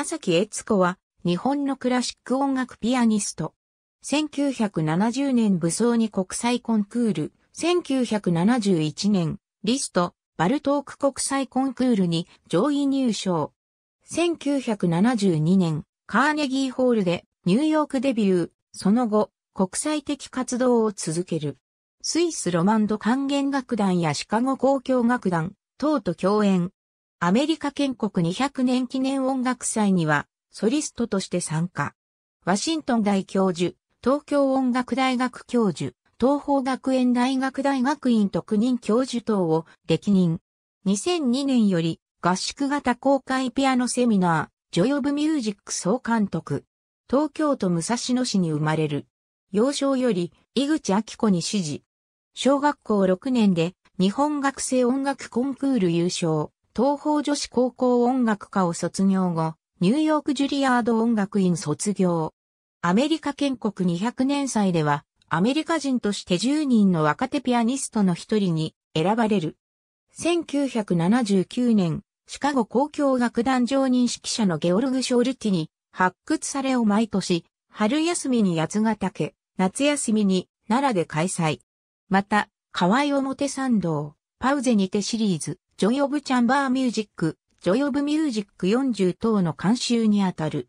田崎悦子は、日本のクラシック音楽ピアニスト。1970年武装に国際コンクール、1971年、リスト、バルトーク国際コンクールに上位入賞。1972年、カーネギーホールでニューヨークデビュー、その後、国際的活動を続ける。スイスロマンド管弦楽団やシカゴ交響楽団、等と共演、アメリカ建国200年記念音楽祭には、ソリストとして参加。ワシントン大教授、東京音楽大学教授、東方学園大学大学院特任教授等を歴任。2002年より合宿型公開ピアノセミナー、ジョイオブミュージック総監督。東京都武蔵野市に生まれる。幼少より井口明子に指示。小学校6年で日本学生音楽コンクール優勝。東方女子高校音楽科を卒業後、ニューヨークジュリアード音楽院卒業。アメリカ建国200年祭では、アメリカ人として10人の若手ピアニストの一人に選ばれる。1979年、シカゴ公共楽団常任指揮者のゲオルグ・ショールティに発掘されを毎年、春休みに八ヶ岳、夏休みに奈良で開催。また、河合表参道、パウゼにてシリーズ、ジョイ・オブ・チャンバー・ミュージック、ジョイ・オブ・ミュージック40等の監修にあたる。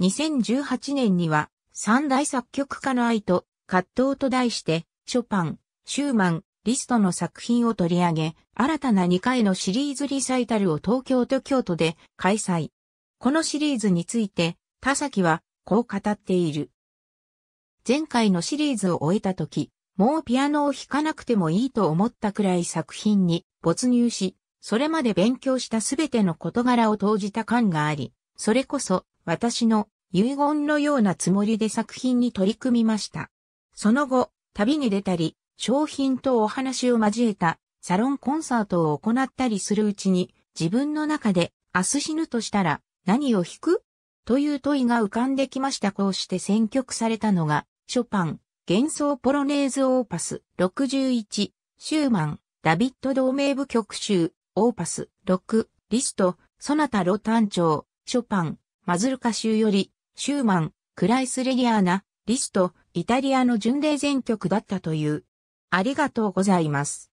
2018年には、三大作曲家の愛と葛藤と題して、ショパン、シューマン、リストの作品を取り上げ、新たな2回のシリーズリサイタルを東京と京都で開催。このシリーズについて、田崎はこう語っている。前回のシリーズを終えた時、もうピアノを弾かなくてもいいと思ったくらい作品に没入し、それまで勉強したすべての事柄を投じた感があり、それこそ私の遺言のようなつもりで作品に取り組みました。その後、旅に出たり、商品とお話を交えたサロンコンサートを行ったりするうちに、自分の中で明日死ぬとしたら何を弾くという問いが浮かんできました。こうして選曲されたのが、ショパン、幻想ポロネーズオーパス61、シューマン、ダビッド同盟部曲集、オーパス6、リスト、ソナタロ単調、ショパン、マズルカ集より、シューマン、クライスレリアーナ、リスト、イタリアの巡礼全曲だったという。ありがとうございます。